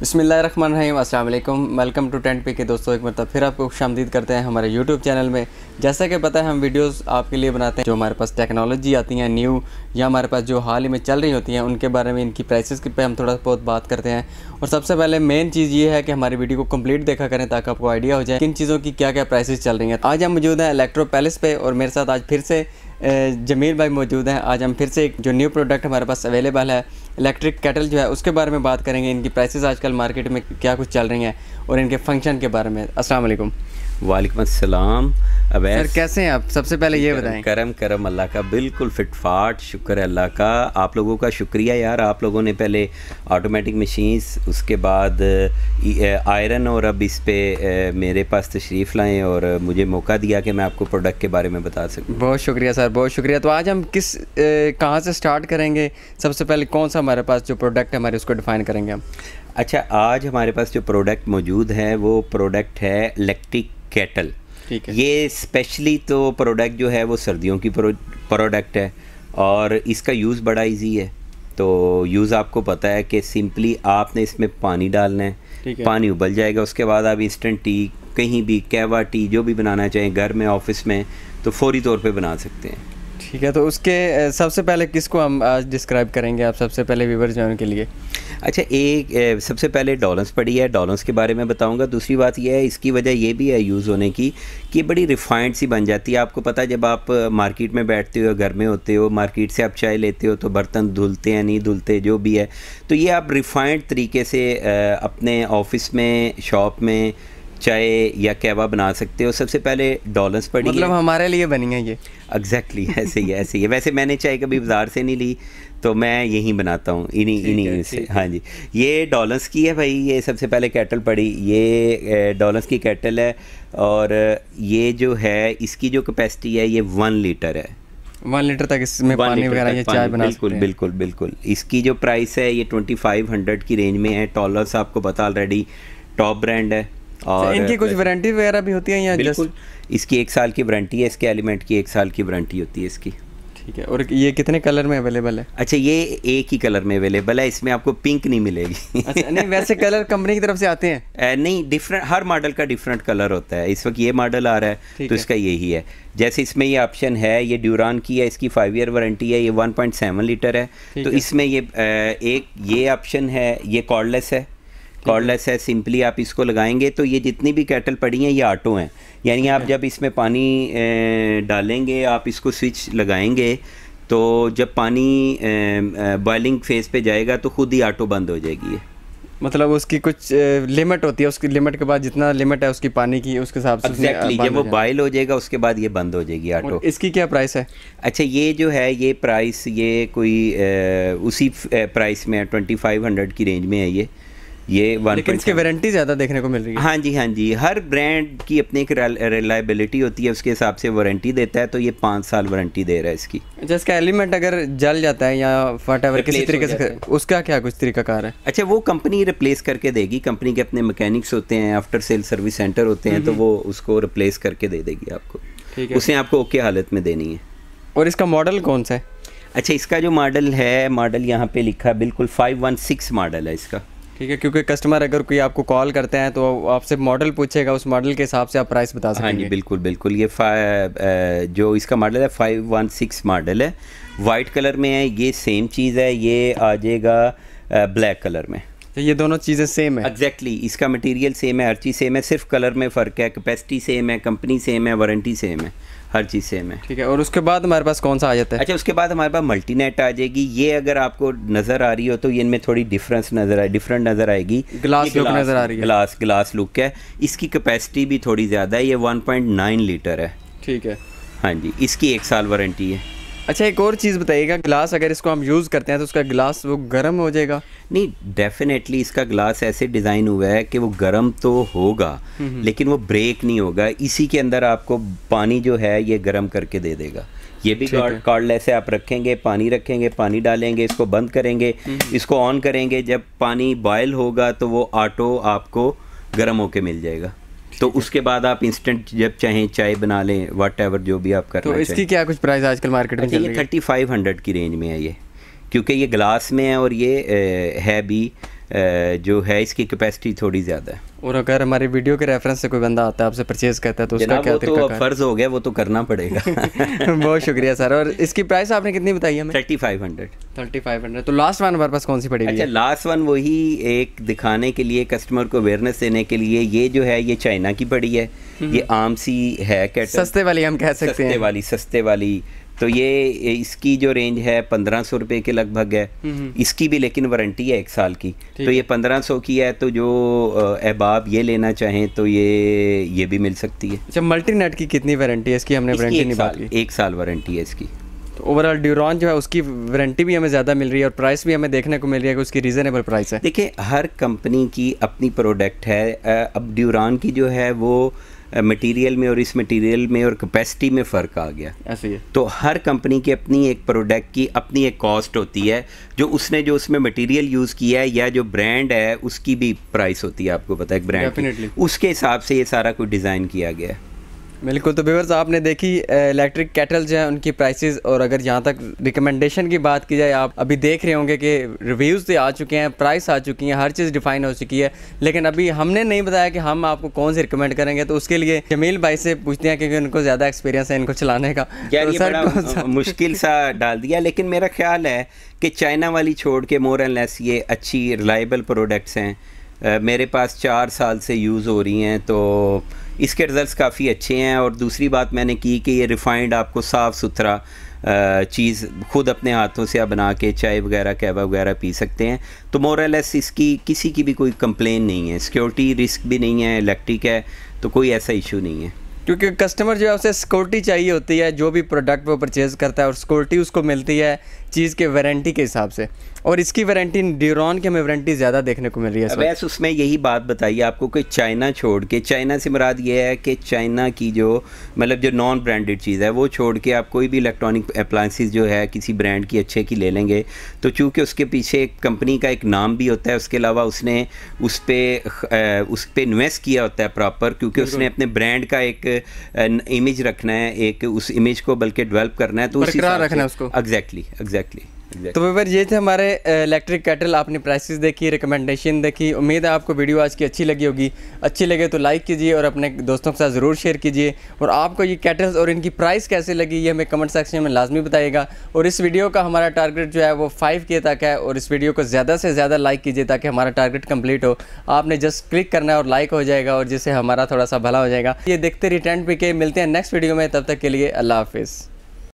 बसमिलीम अल्लाम welcome to tent P के दोस्तों एक मतलब फिर आपको खुश आमदीद करते हैं हमारे यूट्यूब चैनल में जैसा कि पता है हम वीडियोस आपके लिए बनाते हैं जो हमारे पास टेक्नोलॉजी आती हैं न्यू या हमारे पास जो हाल ही में चल रही होती हैं उनके बारे में इनकी प्राइसेस के पे हम थोड़ा बहुत बात करते हैं और सबसे पहले मेन चीज़ ये है कि हमारी वीडियो को कम्प्लीट देखा करें ताकि आपको आइडिया हो जाए किन चीज़ों की क्या क्या प्राइसेस चल रही हैं आज हम मौजूद हैं इलेक्ट्रो पैलेस पर और मेरे साथ आज फिर से जमीर भाई मौजूद हैं आज हम फिर से एक जो न्यू प्रोडक्ट हमारे पास अवेलेबल है इलेक्ट्रिक कैटल जो है उसके बारे में बात करेंगे इनकी प्राइसेस आजकल मार्केट में क्या कुछ चल रही हैं और इनके फंक्शन के बारे में असलम वालेकुम असलम सर कैसे हैं आप सबसे पहले ये बताएं करम करम अल्लाह का बिल्कुल फिटफाट शुक्र है अल्लाह का आप लोगों का शुक्रिया यार आप लोगों ने पहले ऑटोमेटिक मशीन्स उसके बाद आयरन और अब इस पर मेरे पास तशरीफ़ लाएँ और मुझे मौका दिया कि मैं आपको प्रोडक्ट के बारे में बता सकूं बहुत शुक्रिया सर बहुत शुक्रिया तो आज हम किस कहाँ से स्टार्ट करेंगे सबसे पहले कौन सा हमारे पास जो प्रोडक्ट है हमारे उसको डिफ़ाइन करेंगे हम अच्छा आज हमारे पास जो प्रोडक्ट मौजूद है वो प्रोडक्ट है इलेक्ट्रिक केटल ये स्पेशली तो प्रोडक्ट जो है वो सर्दियों की प्रोडक्ट है और इसका यूज़ बड़ा इजी है तो यूज़ आपको पता है कि सिंपली आपने इसमें पानी डालना है पानी उबल जाएगा उसके बाद आप इंस्टेंट टी कहीं भी कहवा टी जो भी बनाना चाहें घर में ऑफिस में तो फौरी तौर पे बना सकते हैं ठीक है तो उसके सबसे पहले किसको हम आज डिस्क्राइब करेंगे आप सबसे पहले व्यूवर जो उनके लिए अच्छा एक सबसे पहले डॉलर्स पड़ी है डॉलर्स के बारे में बताऊंगा दूसरी बात यह है इसकी वजह यह भी है यूज़ होने की कि बड़ी रिफ़ाइंड सी बन जाती है आपको पता है जब आप मार्केट में बैठते हो घर में होते हो मार्केट से आप चाय लेते हो तो बर्तन धुलते हैं नहीं धुलते जो भी है तो ये आप रिफ़ाइंड तरीके से अपने ऑफिस में शॉप में चाय या कहवा बना सकते हो सबसे पहले डॉलर्स पड़ी मतलब हमारे लिए बनी है ये एग्जैक्टली exactly, ऐसे ही ऐसे ही वैसे मैंने चाय कभी बाज़ार से नहीं ली तो मैं यहीं बनाता हूँ इन्हीं इन्हीं से हाँ जी ये डॉलर्स की है भाई ये सबसे पहले कैटल पड़ी ये डॉलर्स की कैटल है और ये जो है इसकी जो कैपेसिटी है ये वन लीटर है वन लीटर तक इसमें पानी वगैरह ये चाय बना बिल्कुल बिल्कुल बिल्कुल इसकी जो प्राइस है ये ट्वेंटी फाइव हंड्रेड की रेंज में है टॉलर्स आपको पता ऑलरेडी टॉप ब्रांड है अच्छा, और इनकी कुछ वारंटी वगैरह भी होती है या बिल्कुल इसकी एक साल की वारंटी है इसके एलिमेंट की एक साल की वारंटी होती है इसकी ठीक है और ये कितने कलर में अवेलेबल है अच्छा ये एक ही कलर में अवेलेबल है इसमें आपको पिंक नहीं मिलेगी अच्छा नहीं वैसे कलर कंपनी की तरफ से आते हैं नहीं डिफरेंट हर मॉडल का डिफरेंट कलर होता है इस वक्त ये मॉडल आ रहा है तो इसका यही है जैसे इसमें ये ऑप्शन है ये ड्यूरान की है इसकी फाइव ईयर वारंटी है ये वन लीटर है तो इसमें ये एक ये ऑप्शन है ये कॉर्डलेस है कॉर्डलेस है सिंपली आप इसको लगाएंगे तो ये जितनी भी कैटल पड़ी हैं ये ऑटो हैं यानी आप हाँ। जब इसमें पानी डालेंगे आप इसको स्विच लगाएंगे तो जब पानी बॉइलिंग फेज पे जाएगा तो खुद ही ऑटो बंद हो जाएगी ये मतलब उसकी कुछ लिमिट होती है उसकी लिमिट के बाद जितना लिमिट है उसकी पानी की उसके हिसाब से exactly, जब वो बॉयल हो जाएगा उसके बाद ये बंद हो जाएगी ऑटो इसकी क्या प्राइस है अच्छा ये जो है ये प्राइस ये कोई उसी प्राइस में है ट्वेंटी फाइव हंड्रेड की रेंज में है ये ये वन लेकिन इसकी वारंटी ज़्यादा देखने को मिल रही है हाँ जी हाँ जी हर ब्रांड की अपनी एक रिलायबिलिटी होती है उसके हिसाब से वारंटी देता है तो ये पाँच साल वारंटी दे रहा है इसकी अच्छा इसका एलिमेंट अगर जल जाता है या फट एवर किसी तरीके से उसका क्या कुछ तरीका कार है अच्छा वो कंपनी रिप्लेस करके देगी कंपनी के अपने मैकेनिक्स होते हैं आफ्टर सेल सर्विस सेंटर होते हैं तो वो उसको रिप्लेस करके दे देगी आपको उसे आपको ओके हालत में देनी है और इसका मॉडल कौन सा है अच्छा इसका जो मॉडल है मॉडल यहाँ पे लिखा बिल्कुल सिक्स मॉडल है इसका ठीक है क्योंकि कस्टमर अगर कोई आपको कॉल करते हैं तो आपसे मॉडल पूछेगा उस मॉडल के हिसाब से आप प्राइस बता सकेंगे हाँ जी बिल्कुल बिल्कुल ये जो इसका मॉडल है फाइव वन सिक्स मॉडल है वाइट कलर में है ये सेम चीज़ है ये आ जाएगा ब्लैक कलर में तो ये दोनों चीज़ें सेम है एग्जैक्टली exactly, इसका मटेरियल सेम है हर चीज़ सेम है सिर्फ कलर में फ़र्क है कैपेसिटी सेम है कंपनी सेम है वारंटी सेम है हर चीज़ सेम है ठीक है और उसके बाद हमारे पास कौन सा आ जाता है अच्छा उसके बाद हमारे पास मल्टी नेट आ जाएगी ये अगर आपको नज़र आ रही हो तो ये इनमें थोड़ी डिफरेंस नज़र आए डिफरेंट नज़र आएगी ग्लास लुक नज़र आ रही है ग्लास ग्लास लुक है इसकी कैपेसिटी भी थोड़ी ज़्यादा है ये वन लीटर है ठीक है हाँ जी इसकी एक साल वारंटी है अच्छा एक और चीज़ बताइएगा गिलास अगर इसको हम यूज़ करते हैं तो उसका गिलास वो गर्म हो जाएगा नहीं डेफिनेटली इसका गिलास ऐसे डिज़ाइन हुआ है कि वो गर्म तो होगा हम्म, हम्म। लेकिन वो ब्रेक नहीं होगा इसी के अंदर आपको पानी जो है ये गर्म करके दे देगा ये भी कार्ड है आप रखेंगे पानी रखेंगे पानी डालेंगे इसको बंद करेंगे हम्म, इसको ऑन करेंगे जब पानी बॉयल होगा तो वो ऑटो आपको गर्म होके मिल जाएगा तो उसके बाद आप इंस्टेंट जब चाहें चाय बना लें वट एवर जो भी आप करना तो इसकी क्या कुछ प्राइस आजकल मार्केट में अच्छा, ये थर्टी फाइव हंड्रेड की रेंज में है ये क्योंकि ये ग्लास में है और ये है भी जो है इसकी कैपेसिटी थोड़ी ज़्यादा है और अगर हमारी वीडियो के रेफरेंस से कोई बंदा आता है आपसे परचेज़ करता है तो उसका क्या तो फ़र्ज़ हो गया वो तो करना पड़ेगा बहुत शुक्रिया सर और इसकी प्राइस आपने कितनी बताई हमें thirty five hundred thirty five hundred तो लास्ट वन हमारे पास कौन सी पड़ेगी अच्छा लास्ट वन वही एक दिखाने के लिए कस्टमर को अवेयरनेस देने के लिए ये जो है ये चाइना की पड़ी है हम्म। ये आम सी है सस्ते वाली हम कह सकते हैं वाली सस्ते वाली तो ये इसकी जो रेंज है पंद्रह सौ रुपये के लगभग है हम्म, हम्म। इसकी भी लेकिन वारंटी है एक साल की तो ये पंद्रह सौ की है तो जो अहबाब ये लेना चाहें तो ये ये भी मिल सकती है अच्छा मल्टीनेट की कितनी वारंटी है इसकी हमने वारंटी नहीं बात की एक साल वारंटी है इसकी तो ओवरऑल ड्यूरॉन जो है उसकी वारंटी भी हमें ज़्यादा मिल रही है और प्राइस भी हमें देखने को मिल रही है कि उसकी रीज़नेबल प्राइस है देखिए हर कंपनी की अपनी प्रोडक्ट है अब ड्यूरॉन की जो है वो मटेरियल में और इस मटेरियल में और कैपेसिटी में फ़र्क आ गया ऐसे ही तो हर कंपनी की अपनी एक प्रोडक्ट की अपनी एक कॉस्ट होती है जो उसने जो उसमें मटेरियल यूज़ किया है या जो ब्रांड है उसकी भी प्राइस होती है आपको पता है ब्रांड उसके हिसाब से ये सारा कुछ डिज़ाइन किया गया है बिल्कुल तो व्यवर्स आपने देखी इलेक्ट्रिक कैटल जो है उनकी प्राइसेस और अगर यहाँ तक रिकमेंडेशन की बात की जाए आप अभी देख रहे होंगे कि रिव्यूज़ तो आ चुके हैं प्राइस आ चुकी हैं हर चीज़ डिफाइन हो चुकी है लेकिन अभी हमने नहीं बताया कि हम आपको कौन से रिकमेंड करेंगे तो उसके लिए जमील भाई से पूछते हैं क्योंकि उनको ज़्यादा एक्सपीरियंस है इनको चलाने का तो सा? मुश्किल सा डाल दिया लेकिन मेरा ख्याल है कि चाइना वाली छोड़ के मोर एंड लेस ये अच्छी रिलाईबल प्रोडक्ट्स हैं मेरे पास चार साल से यूज़ हो रही हैं तो इसके रिज़ल्ट काफ़ी अच्छे हैं और दूसरी बात मैंने की कि ये रिफ़ाइंड आपको साफ़ सुथरा चीज़ खुद अपने हाथों से आप बना के चाय वगैरह कहवा वगैरह पी सकते हैं तो मोरलेस इसकी किसी की भी कोई कंप्लेन नहीं है सिक्योरिटी रिस्क भी नहीं है इलेक्ट्रिक है तो कोई ऐसा इशू नहीं है क्योंकि कस्टमर जो है उसे सिक्योरिटी चाहिए होती है जो भी प्रोडक्ट वो परचेज़ करता है और सिक्योरिटी उसको मिलती है चीज़ के वारंटी के हिसाब से और इसकी वारंटी ड्यूरॉन की हमें वारंटी ज़्यादा देखने को मिल रही है बस उसमें यही बात बताइए आपको कि चाइना छोड़ के चाइना से मुराद ये है कि चाइना की जो मतलब जो नॉन ब्रांडेड चीज़ है वो छोड़ के आप कोई भी इलेक्ट्रॉनिक अप्लाइंसिस जो है किसी ब्रांड की अच्छे की ले लेंगे तो चूँकि उसके पीछे एक कंपनी का एक नाम भी होता है उसके अलावा उसने उस पर उस पर इन्वेस्ट किया होता है प्रॉपर क्योंकि उसने अपने ब्रांड का एक इमेज रखना है एक उस इमेज को बल्कि डेवलप करना है तो उसी रखना है उसको एग्जैक्टली एग्जैक्टली तो वेबर ये थे हमारे इलेक्ट्रिक कैटल आपने प्राइसेस देखी रिकमेंडेशन देखी उम्मीद है आपको वीडियो आज की अच्छी लगी होगी अच्छी लगे तो लाइक कीजिए और अपने दोस्तों के साथ ज़रूर शेयर कीजिए और आपको ये कैटल्स और इनकी प्राइस कैसे लगी ये हमें कमेंट सेक्शन में लाजमी बताइएगा और इस वीडियो का हमारा टारगेट जो है वो फाइव के तक है और इस वीडियो को ज़्यादा से ज़्यादा लाइक कीजिए ताकि हमारा टारगेट कम्प्लीट हो आपने जस्ट क्लिक करना है और लाइक हो जाएगा और जिससे हमारा थोड़ा सा भला हो जाएगा ये देखते रिटर्न पे के मिलते हैं नेक्स्ट वीडियो में तब तक के लिए अल्लाह हाफिज़